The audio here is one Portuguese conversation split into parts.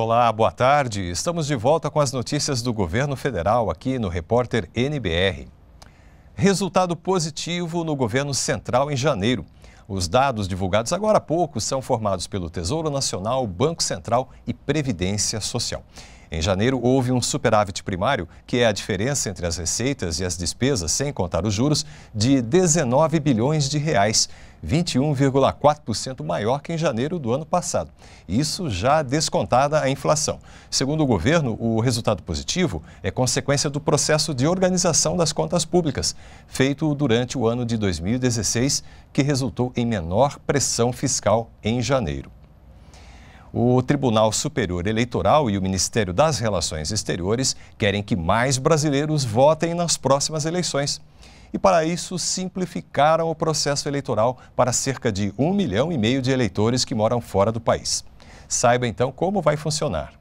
Olá, boa tarde. Estamos de volta com as notícias do governo federal aqui no Repórter NBR. Resultado positivo no governo central em janeiro. Os dados divulgados agora há pouco são formados pelo Tesouro Nacional, Banco Central e Previdência Social. Em janeiro, houve um superávit primário, que é a diferença entre as receitas e as despesas, sem contar os juros, de 19 bilhões de reais, 21,4% maior que em janeiro do ano passado. Isso já descontada a inflação. Segundo o governo, o resultado positivo é consequência do processo de organização das contas públicas, feito durante o ano de 2016, que resultou em menor pressão fiscal em janeiro. O Tribunal Superior Eleitoral e o Ministério das Relações Exteriores querem que mais brasileiros votem nas próximas eleições. E para isso, simplificaram o processo eleitoral para cerca de um milhão e meio de eleitores que moram fora do país. Saiba então como vai funcionar.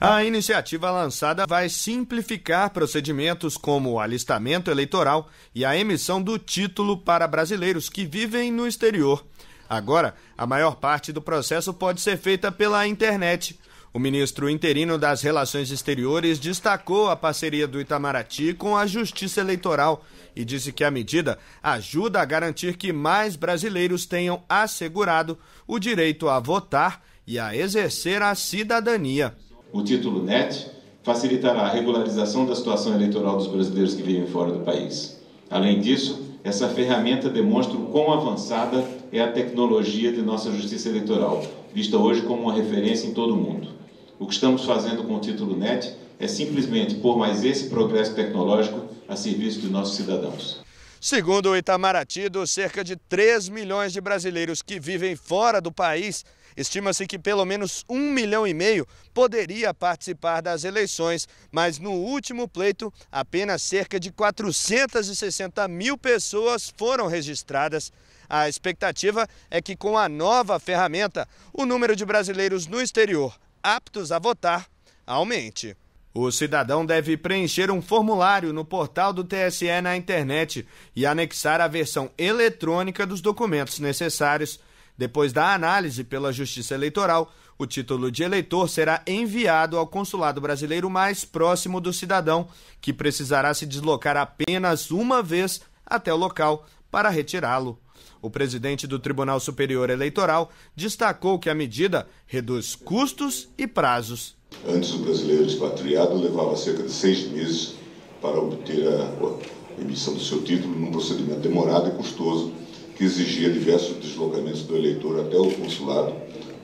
A iniciativa lançada vai simplificar procedimentos como o alistamento eleitoral e a emissão do título para brasileiros que vivem no exterior. Agora, a maior parte do processo pode ser feita pela internet. O ministro interino das Relações Exteriores destacou a parceria do Itamaraty com a Justiça Eleitoral e disse que a medida ajuda a garantir que mais brasileiros tenham assegurado o direito a votar e a exercer a cidadania. O título NET facilitará a regularização da situação eleitoral dos brasileiros que vivem fora do país. Além disso, essa ferramenta demonstra o quão avançada é a tecnologia de nossa justiça eleitoral, vista hoje como uma referência em todo o mundo. O que estamos fazendo com o título NET é simplesmente pôr mais esse progresso tecnológico a serviço de nossos cidadãos. Segundo o Itamaraty, dos cerca de 3 milhões de brasileiros que vivem fora do país, Estima-se que pelo menos um milhão e meio poderia participar das eleições, mas no último pleito, apenas cerca de 460 mil pessoas foram registradas. A expectativa é que com a nova ferramenta, o número de brasileiros no exterior aptos a votar aumente. O cidadão deve preencher um formulário no portal do TSE na internet e anexar a versão eletrônica dos documentos necessários depois da análise pela Justiça Eleitoral, o título de eleitor será enviado ao consulado brasileiro mais próximo do cidadão, que precisará se deslocar apenas uma vez até o local para retirá-lo. O presidente do Tribunal Superior Eleitoral destacou que a medida reduz custos e prazos. Antes, o brasileiro expatriado levava cerca de seis meses para obter a emissão do seu título num procedimento demorado e custoso que exigia diversos deslocamentos do eleitor até o consulado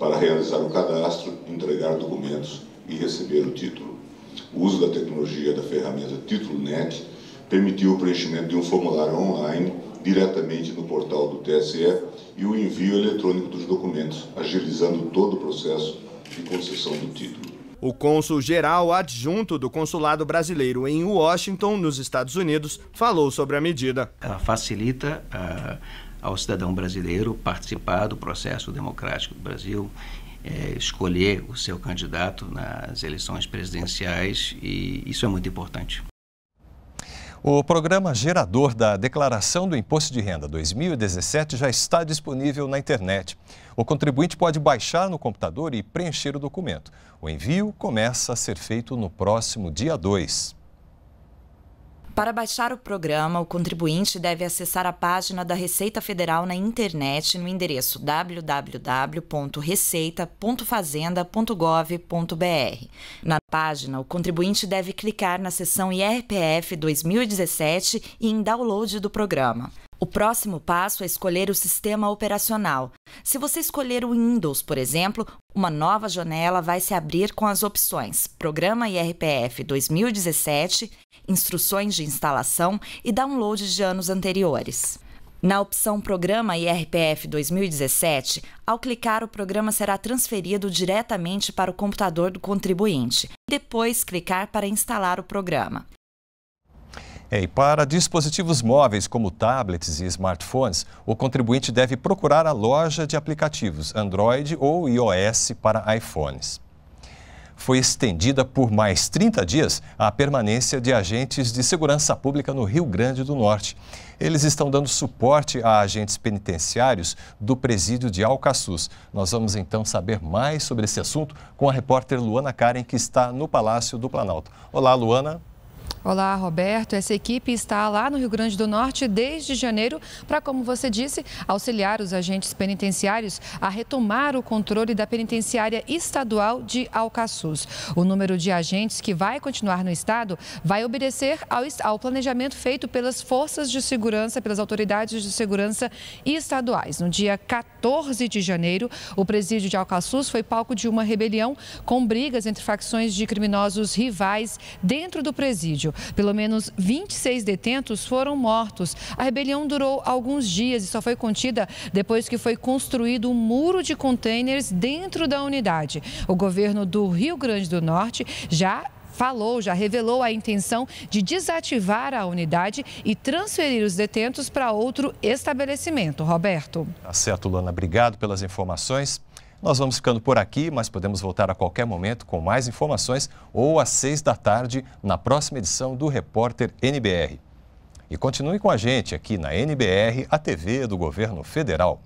para realizar o cadastro, entregar documentos e receber o título. O uso da tecnologia da ferramenta TítuloNet permitiu o preenchimento de um formulário online diretamente no portal do TSE e o envio eletrônico dos documentos, agilizando todo o processo de concessão do título. O cônsul geral adjunto do consulado brasileiro em Washington, nos Estados Unidos, falou sobre a medida. Ela facilita a ah, ao cidadão brasileiro participar do processo democrático do Brasil, é, escolher o seu candidato nas eleições presidenciais e isso é muito importante. O programa gerador da Declaração do Imposto de Renda 2017 já está disponível na internet. O contribuinte pode baixar no computador e preencher o documento. O envio começa a ser feito no próximo dia 2. Para baixar o programa, o contribuinte deve acessar a página da Receita Federal na internet no endereço www.receita.fazenda.gov.br. Na página, o contribuinte deve clicar na seção IRPF 2017 e em download do programa. O próximo passo é escolher o sistema operacional. Se você escolher o Windows, por exemplo, uma nova janela vai se abrir com as opções Programa IRPF 2017, Instruções de instalação e download de anos anteriores. Na opção Programa IRPF 2017, ao clicar, o programa será transferido diretamente para o computador do contribuinte, depois clicar para instalar o programa. É, e para dispositivos móveis como tablets e smartphones, o contribuinte deve procurar a loja de aplicativos Android ou iOS para iPhones. Foi estendida por mais 30 dias a permanência de agentes de segurança pública no Rio Grande do Norte. Eles estão dando suporte a agentes penitenciários do presídio de Alcaçuz. Nós vamos então saber mais sobre esse assunto com a repórter Luana Karen, que está no Palácio do Planalto. Olá, Luana. Olá, Roberto. Essa equipe está lá no Rio Grande do Norte desde janeiro para, como você disse, auxiliar os agentes penitenciários a retomar o controle da penitenciária estadual de Alcaçuz. O número de agentes que vai continuar no estado vai obedecer ao, ao planejamento feito pelas forças de segurança, pelas autoridades de segurança estaduais. No dia 14 de janeiro, o presídio de Alcaçuz foi palco de uma rebelião com brigas entre facções de criminosos rivais dentro do presídio. Pelo menos 26 detentos foram mortos. A rebelião durou alguns dias e só foi contida depois que foi construído um muro de contêineres dentro da unidade. O governo do Rio Grande do Norte já falou, já revelou a intenção de desativar a unidade e transferir os detentos para outro estabelecimento. Roberto. Tá certo, Lana. Obrigado pelas informações. Nós vamos ficando por aqui, mas podemos voltar a qualquer momento com mais informações ou às seis da tarde na próxima edição do Repórter NBR. E continue com a gente aqui na NBR, a TV do Governo Federal.